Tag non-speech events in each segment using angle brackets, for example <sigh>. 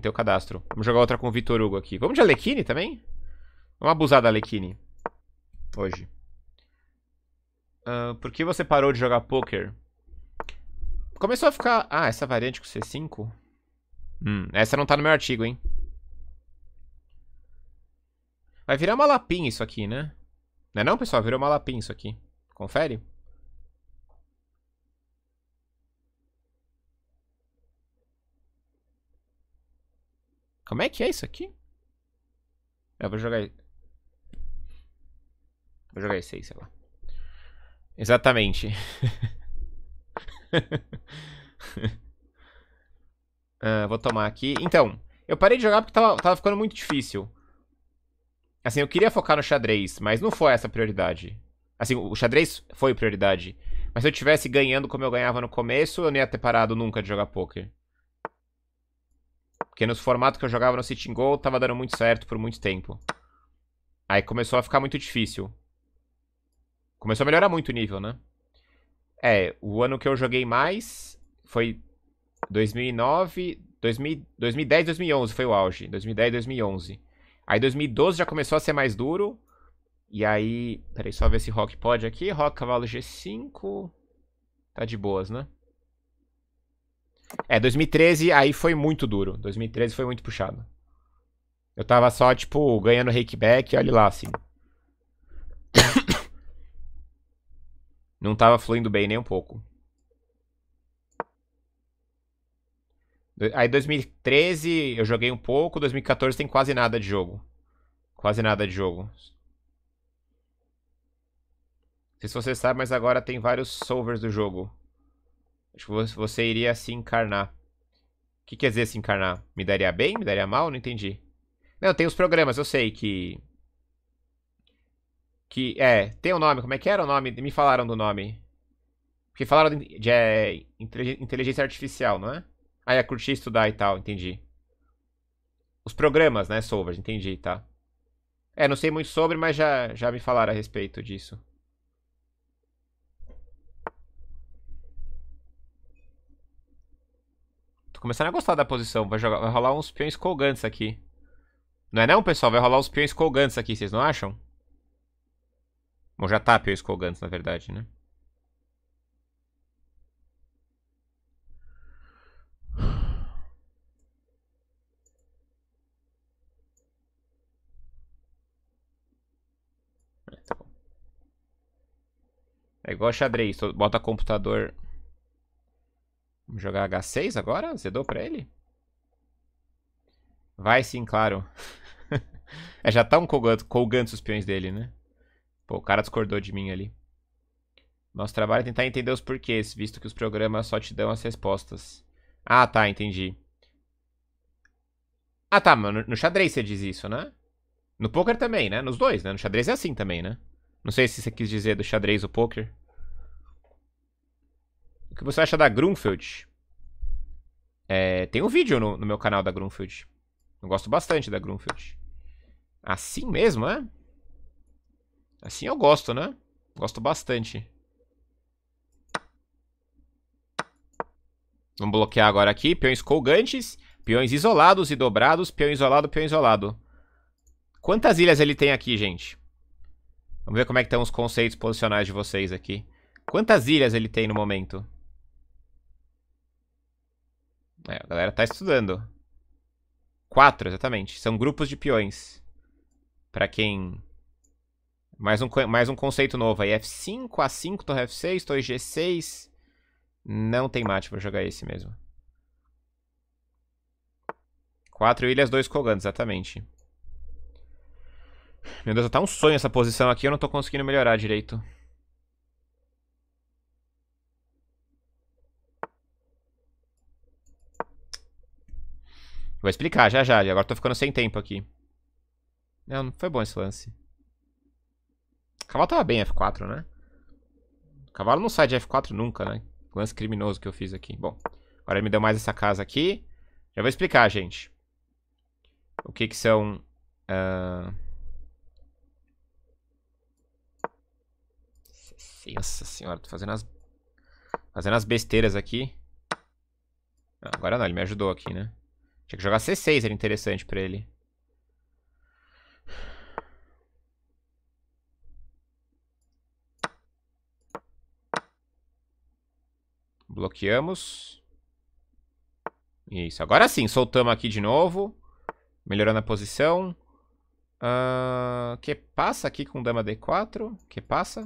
em teu cadastro. Vamos jogar outra com o Vitor Hugo aqui. Vamos de Alekine também? Vamos abusar da Alekine. Hoje. Uh, por que você parou de jogar poker? Começou a ficar... Ah, essa variante com C5? Hum, essa não tá no meu artigo, hein? Vai virar uma lapinha isso aqui, né? Não é não, pessoal? Virou uma lapinha isso aqui. Confere. Como é que é isso aqui? Eu vou jogar... Vou jogar esse aí, sei lá. Exatamente. uh, <laughs> vou tomar aqui. Então, eu parei de jogar porque tava, tava ficando muito difícil. Assim, eu queria focar no xadrez, mas não foi essa a prioridade. Assim, o xadrez foi prioridade. Mas se eu tivesse ganhando como eu ganhava no começo, eu não ia ter parado nunca de jogar poker. Porque nos formatos que eu jogava no Sitting Goal, tava dando muito certo por muito tempo. Aí começou a ficar muito difícil. Começou a melhorar muito o nível, né? É, o ano que eu joguei mais foi 2009, 2000, 2010, 2011 foi o auge. 2010, 2011. Aí 2012 já começou a ser mais duro. E aí, peraí, só ver se Rock pode aqui. Rock, cavalo G5. Tá de boas, né? É, 2013 aí foi muito duro. 2013 foi muito puxado. Eu tava só, tipo, ganhando rake back, olha lá, assim. <coughs> Não tava fluindo bem nem um pouco. Aí 2013 eu joguei um pouco, 2014 tem quase nada de jogo. Quase nada de jogo. Não sei se você sabe, mas agora tem vários solvers do jogo. Acho que você iria se encarnar. O que quer dizer se encarnar? Me daria bem? Me daria mal? Não entendi. Não, tem os programas, eu sei que... Que, é, tem o um nome, como é que era o nome? Me falaram do nome. Porque falaram de, de é, inteligência artificial, não é? Ah, ia é, curtir estudar e tal, entendi. Os programas, né, Solvers, entendi, tá. É, não sei muito sobre, mas já, já me falaram a respeito disso. Tô começando a gostar da posição. Vai, jogar, vai rolar uns peões colgantes aqui. Não é não, pessoal? Vai rolar uns peões colgantes aqui, vocês não acham? Bom, já tá peões colgantes, na verdade, né? É, tá é igual xadrez, bota computador Vamos jogar H6 agora? Zedou pra ele? Vai sim, claro. <laughs> é, já tá um colgando, colgando os peões dele, né? Pô, o cara discordou de mim ali. Nosso trabalho é tentar entender os porquês, visto que os programas só te dão as respostas. Ah, tá, entendi. Ah, tá, mano, no xadrez você diz isso, né? No poker também, né? Nos dois, né? No xadrez é assim também, né? Não sei se você quis dizer do xadrez o poker que você acha da Grunfeld? É, tem um vídeo no, no meu canal da Grunfeld. Eu gosto bastante da Grunfeld. Assim mesmo, é? Assim eu gosto, né? Gosto bastante. Vamos bloquear agora aqui. Peões colgantes, peões isolados e dobrados, peão isolado, peão isolado. Quantas ilhas ele tem aqui, gente? Vamos ver como é que estão os conceitos posicionais de vocês aqui. Quantas ilhas ele tem no momento? É, a galera tá estudando. Quatro, exatamente. São grupos de peões. Pra quem... Mais um, mais um conceito novo aí. F5, A5, torre F6, torre G6. Não tem mate pra jogar esse mesmo. Quatro ilhas, dois colgantes, exatamente. Meu Deus, tá um sonho essa posição aqui. Eu não tô conseguindo melhorar direito. Vou explicar já já, agora tô ficando sem tempo aqui. Não, não foi bom esse lance. O cavalo tava bem F4, né? O cavalo não sai de F4 nunca, né? lance criminoso que eu fiz aqui. Bom, agora ele me deu mais essa casa aqui. Já vou explicar, gente. O que que são... Uh... Nossa senhora, tô fazendo as... Fazendo as besteiras aqui. Ah, agora não, ele me ajudou aqui, né? Tinha que jogar C6, era interessante pra ele. Bloqueamos. Isso, agora sim, soltamos aqui de novo. Melhorando a posição. Uh, que passa aqui com dama D4? Que passa?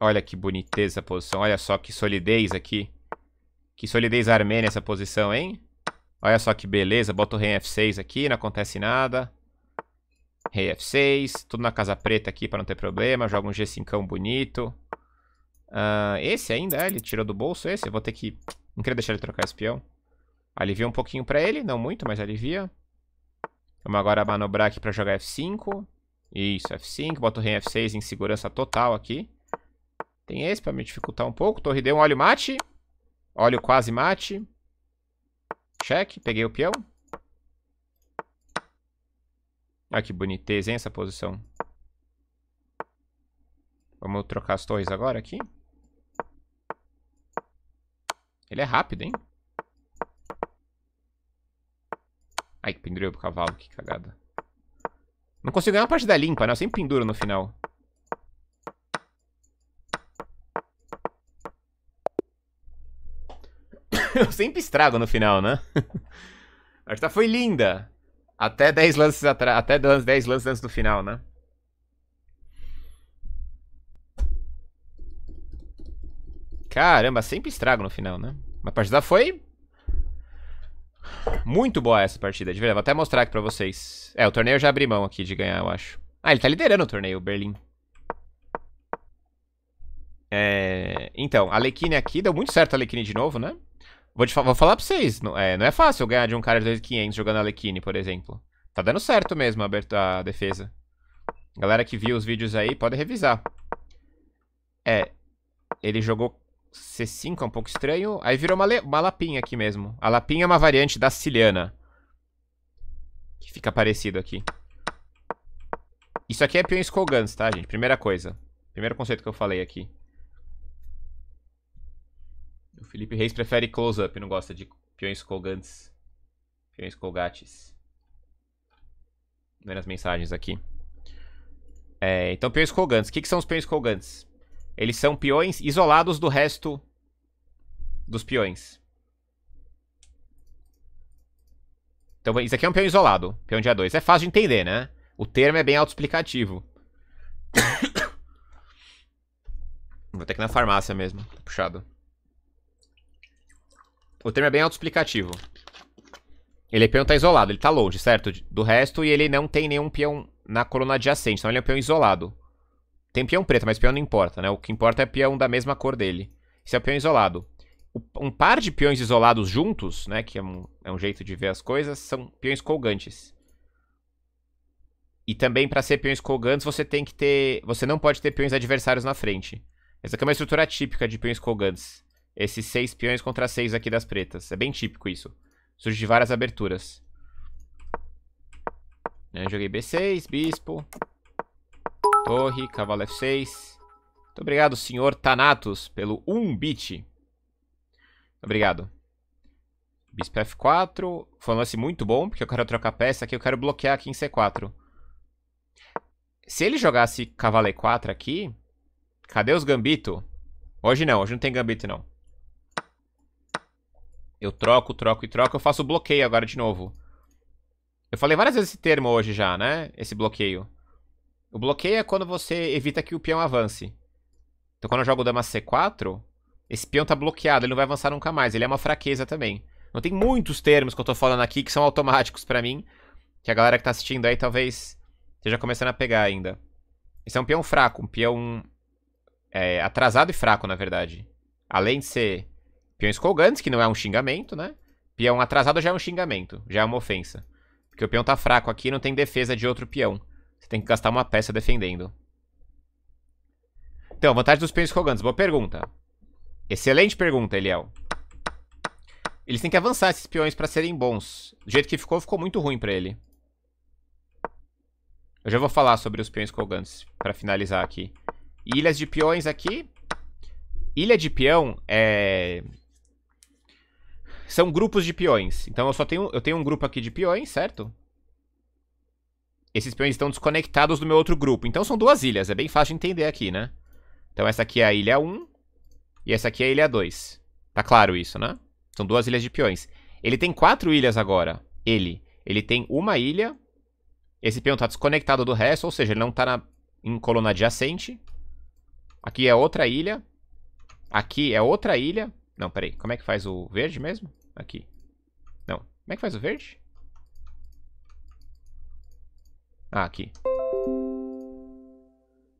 Olha que boniteza a posição, olha só que solidez aqui. Que solidez armênia essa posição, hein? Olha só que beleza, bota o rei F6 aqui, não acontece nada. Rei F6, tudo na casa preta aqui pra não ter problema. Joga um G5 bonito. Uh, esse ainda, é? ele tirou do bolso esse? Eu vou ter que... Não queria deixar ele trocar esse peão. Alivia um pouquinho pra ele, não muito, mas alivia. Vamos agora manobrar aqui pra jogar F5. Isso, F5, bota o rei F6 em segurança total aqui. Tem esse pra me dificultar um pouco. Torre d um óleo mate. Olha o quase mate. Cheque, peguei o peão. Olha ah, que boniteza, hein, essa posição. Vamos trocar as torres agora aqui. Ele é rápido, hein? Ai, que pendurei pro cavalo, que cagada. Não consigo ganhar uma partida limpa, né? Eu sempre penduro no final. <laughs> Eu sempre estrago no final, né? <laughs> A partida foi linda. Até 10 lances atrás. Até 10 lances antes do final, né? Caramba, sempre estrago no final, né? A partida foi. Muito boa essa partida, de verdade. Vou até mostrar aqui pra vocês. É, o torneio eu já abri mão aqui de ganhar, eu acho. Ah, ele tá liderando o torneio, o Berlim. É... Então, a Lequine aqui, deu muito certo a Lequine de novo, né? Vou, te, vou falar pra vocês, não é, não é fácil ganhar de um cara de 2.500 jogando Alekine, por exemplo. Tá dando certo mesmo a, a defesa. Galera que viu os vídeos aí, pode revisar. É, ele jogou C5, é um pouco estranho. Aí virou uma, uma lapinha aqui mesmo. A lapinha é uma variante da Siciliana. Que fica parecido aqui. Isso aqui é peões Skogans, tá, gente? Primeira coisa. Primeiro conceito que eu falei aqui. Felipe Reis prefere close-up, não gosta de peões colgantes. Peões colgates. as mensagens aqui. É, então, peões colgantes. O que, que são os peões colgantes? Eles são peões isolados do resto dos peões. Então, isso aqui é um peão isolado, peão de A2. É fácil de entender, né? O termo é bem autoexplicativo. <coughs> Vou ter que ir na farmácia mesmo, tá puxado. O termo é bem autoexplicativo. Ele é peão tá isolado, ele tá longe, certo? Do resto, e ele não tem nenhum peão na coluna adjacente, então ele é um peão isolado. Tem peão preto, mas peão não importa, né? O que importa é peão da mesma cor dele. Esse é o peão isolado. Um par de peões isolados juntos, né? Que é um, é um jeito de ver as coisas, são peões colgantes. E também para ser peões colgantes, você tem que ter. Você não pode ter peões adversários na frente. Essa aqui é uma estrutura típica de peões colgantes. Esses seis peões contra seis aqui das pretas. É bem típico isso. Surge de várias aberturas. Eu né, joguei B6, bispo, torre, cavalo F6. Muito obrigado, senhor Thanatos, pelo 1 bit. Obrigado. Bispo F4. Foi um lance muito bom, porque eu quero trocar peça aqui. Eu quero bloquear aqui em C4. Se ele jogasse cavalo E4 aqui... Cadê os gambito? Hoje não, hoje não tem gambito não. Eu troco, troco e troco. Eu faço bloqueio agora de novo. Eu falei várias vezes esse termo hoje já, né? Esse bloqueio. O bloqueio é quando você evita que o peão avance. Então quando eu jogo dama C4, esse peão tá bloqueado, ele não vai avançar nunca mais. Ele é uma fraqueza também. Não tem muitos termos que eu tô falando aqui que são automáticos pra mim. Que a galera que tá assistindo aí talvez esteja começando a pegar ainda. Esse é um peão fraco, um peão é, atrasado e fraco, na verdade. Além de ser Peão escolgantes, é que não é um xingamento, né? Peão atrasado já é um xingamento, já é uma ofensa. Porque o peão tá fraco aqui e não tem defesa de outro peão. Você tem que gastar uma peça defendendo. Então, vantagem dos peões escolgantes. Boa pergunta. Excelente pergunta, Eliel. Eles têm que avançar esses peões pra serem bons. Do jeito que ficou, ficou muito ruim pra ele. Eu já vou falar sobre os peões colgantes pra finalizar aqui. Ilhas de peões aqui. Ilha de peão é são grupos de peões. Então eu só tenho, eu tenho um grupo aqui de peões, certo? Esses peões estão desconectados do meu outro grupo. Então são duas ilhas, é bem fácil de entender aqui, né? Então essa aqui é a ilha 1 e essa aqui é a ilha 2. Tá claro isso, né? São duas ilhas de peões. Ele tem quatro ilhas agora. Ele. Ele tem uma ilha. Esse peão tá desconectado do resto, ou seja, ele não tá na, em coluna adjacente. Aqui é outra ilha. Aqui é outra ilha. Não, peraí. Como é que faz o verde mesmo? Aqui. Não. Como é que faz o verde? Ah, aqui.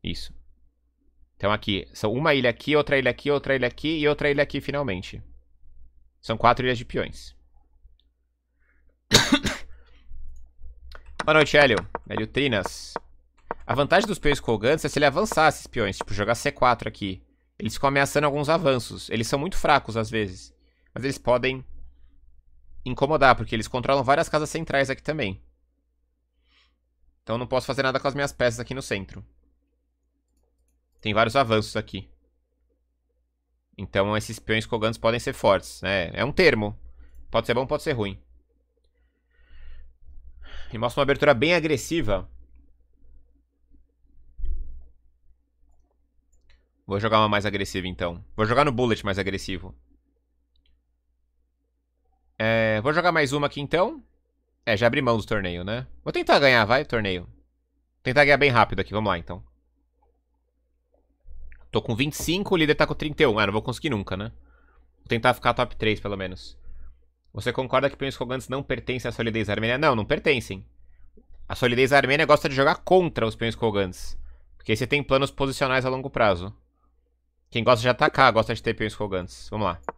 Isso. Então aqui, são uma ilha aqui, outra ilha aqui, outra ilha aqui e outra ilha aqui finalmente. São quatro ilhas de peões. <coughs> Boa noite, Hélio. Hélio Trinas. A vantagem dos peões colgantes é se ele avançar esses peões, tipo jogar C4 aqui. Eles ficam ameaçando alguns avanços. Eles são muito fracos às vezes, mas eles podem incomodar, porque eles controlam várias casas centrais aqui também. Então não posso fazer nada com as minhas peças aqui no centro. Tem vários avanços aqui. Então esses peões cogantes podem ser fortes, né? É um termo. Pode ser bom, pode ser ruim. E mostra uma abertura bem agressiva. Vou jogar uma mais agressiva então. Vou jogar no Bullet mais agressivo. É, vou jogar mais uma aqui então. É, já abri mão do torneio, né? Vou tentar ganhar, vai, torneio. Vou tentar ganhar bem rápido aqui, vamos lá então. Tô com 25, o líder tá com 31. Ah, não vou conseguir nunca, né? Vou tentar ficar top 3, pelo menos. Você concorda que peões colgantes não pertencem à solidez armênia? Não, não pertencem. A solidez armênia gosta de jogar contra os peões colgantes Porque você tem planos posicionais a longo prazo. Quem gosta de atacar gosta de ter peões colgantes Vamos lá.